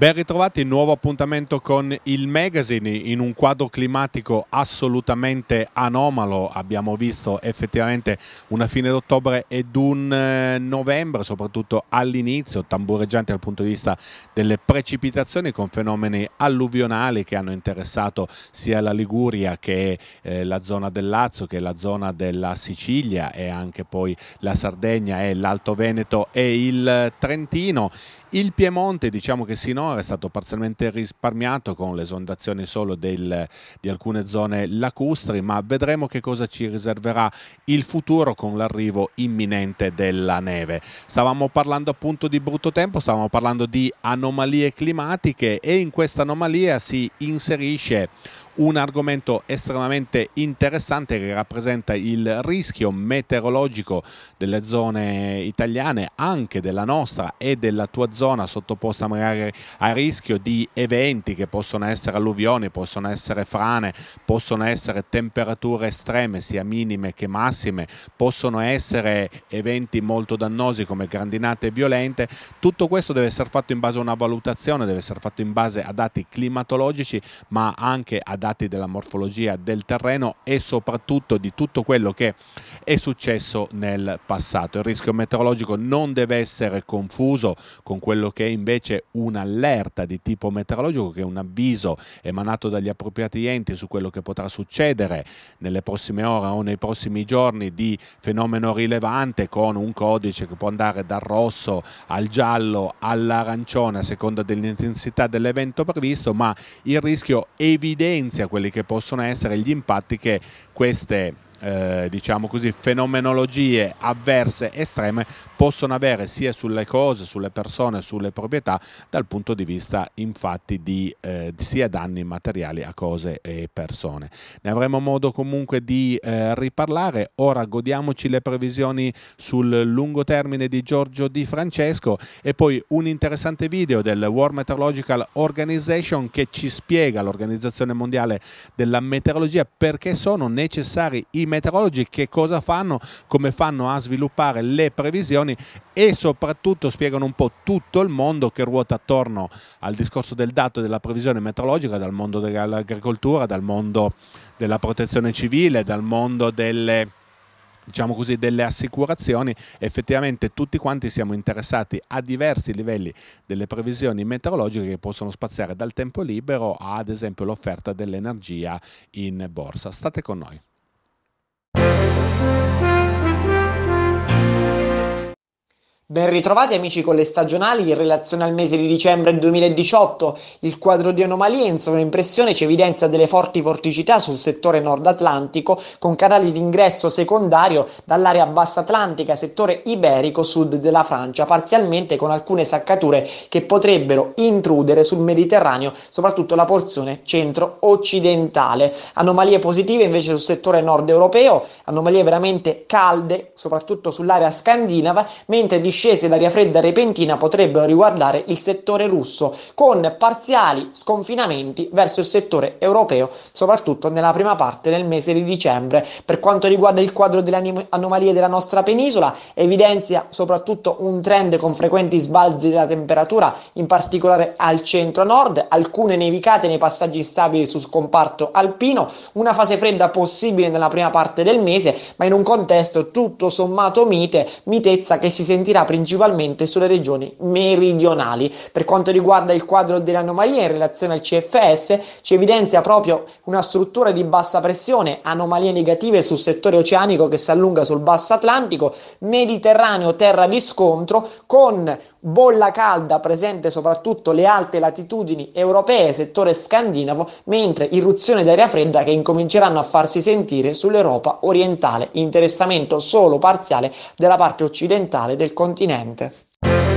Ben ritrovati, nuovo appuntamento con il magazine in un quadro climatico assolutamente anomalo, abbiamo visto effettivamente una fine d'ottobre ed un eh, novembre, soprattutto all'inizio, tambureggiante dal punto di vista delle precipitazioni con fenomeni alluvionali che hanno interessato sia la Liguria che eh, la zona del Lazio, che la zona della Sicilia e anche poi la Sardegna e l'Alto Veneto e il Trentino il Piemonte diciamo che sinora è stato parzialmente risparmiato con l'esondazione solo del, di alcune zone lacustri ma vedremo che cosa ci riserverà il futuro con l'arrivo imminente della neve. Stavamo parlando appunto di brutto tempo, stavamo parlando di anomalie climatiche e in questa anomalia si inserisce un argomento estremamente interessante che rappresenta il rischio meteorologico delle zone italiane, anche della nostra e della tua zona sottoposta magari a rischio di eventi che possono essere alluvioni, possono essere frane, possono essere temperature estreme sia minime che massime, possono essere eventi molto dannosi come grandinate violente, tutto questo deve essere fatto in base a una valutazione, deve essere fatto in base a dati climatologici ma anche a dati dati della morfologia del terreno e soprattutto di tutto quello che è successo nel passato. Il rischio meteorologico non deve essere confuso con quello che è invece un'allerta di tipo meteorologico che è un avviso emanato dagli appropriati enti su quello che potrà succedere nelle prossime ore o nei prossimi giorni di fenomeno rilevante con un codice che può andare dal rosso al giallo all'arancione a seconda dell'intensità dell'evento previsto ma il rischio evidente evidenzia quelli che possono essere gli impatti che queste eh, diciamo così, fenomenologie avverse estreme possono avere sia sulle cose, sulle persone, sulle proprietà, dal punto di vista infatti di eh, sia danni materiali a cose e persone. Ne avremo modo comunque di eh, riparlare, ora godiamoci le previsioni sul lungo termine di Giorgio Di Francesco e poi un interessante video del World Meteorological Organization che ci spiega l'Organizzazione Mondiale della Meteorologia perché sono necessari i meteorologi che cosa fanno, come fanno a sviluppare le previsioni e soprattutto spiegano un po' tutto il mondo che ruota attorno al discorso del dato e della previsione meteorologica, dal mondo dell'agricoltura, dal mondo della protezione civile, dal mondo delle diciamo così, delle assicurazioni, effettivamente tutti quanti siamo interessati a diversi livelli delle previsioni meteorologiche che possono spaziare dal tempo libero ad esempio l'offerta dell'energia in borsa. State con noi. Ben ritrovati amici con le stagionali in relazione al mese di dicembre 2018. Il quadro di anomalie in sovraimpressione ci evidenzia delle forti vorticità sul settore nord atlantico con canali di ingresso secondario dall'area bassa atlantica, settore iberico sud della Francia, parzialmente con alcune saccature che potrebbero intrudere sul Mediterraneo, soprattutto la porzione centro-occidentale. Anomalie positive invece sul settore nord europeo, anomalie veramente calde, soprattutto sull'area scandinava, mentre di discese d'aria fredda repentina potrebbero riguardare il settore russo, con parziali sconfinamenti verso il settore europeo, soprattutto nella prima parte del mese di dicembre. Per quanto riguarda il quadro delle anomalie della nostra penisola, evidenzia soprattutto un trend con frequenti sbalzi della temperatura, in particolare al centro-nord, alcune nevicate nei passaggi stabili sul comparto alpino, una fase fredda possibile nella prima parte del mese, ma in un contesto tutto sommato mite, mitezza che si sentirà principalmente sulle regioni meridionali. Per quanto riguarda il quadro delle anomalie in relazione al CFS, ci evidenzia proprio una struttura di bassa pressione, anomalie negative sul settore oceanico che si allunga sul basso Atlantico, Mediterraneo terra di scontro, con bolla calda presente soprattutto le alte latitudini europee, settore scandinavo, mentre irruzione d'aria fredda che incominceranno a farsi sentire sull'Europa orientale, interessamento solo parziale della parte occidentale del continente continente.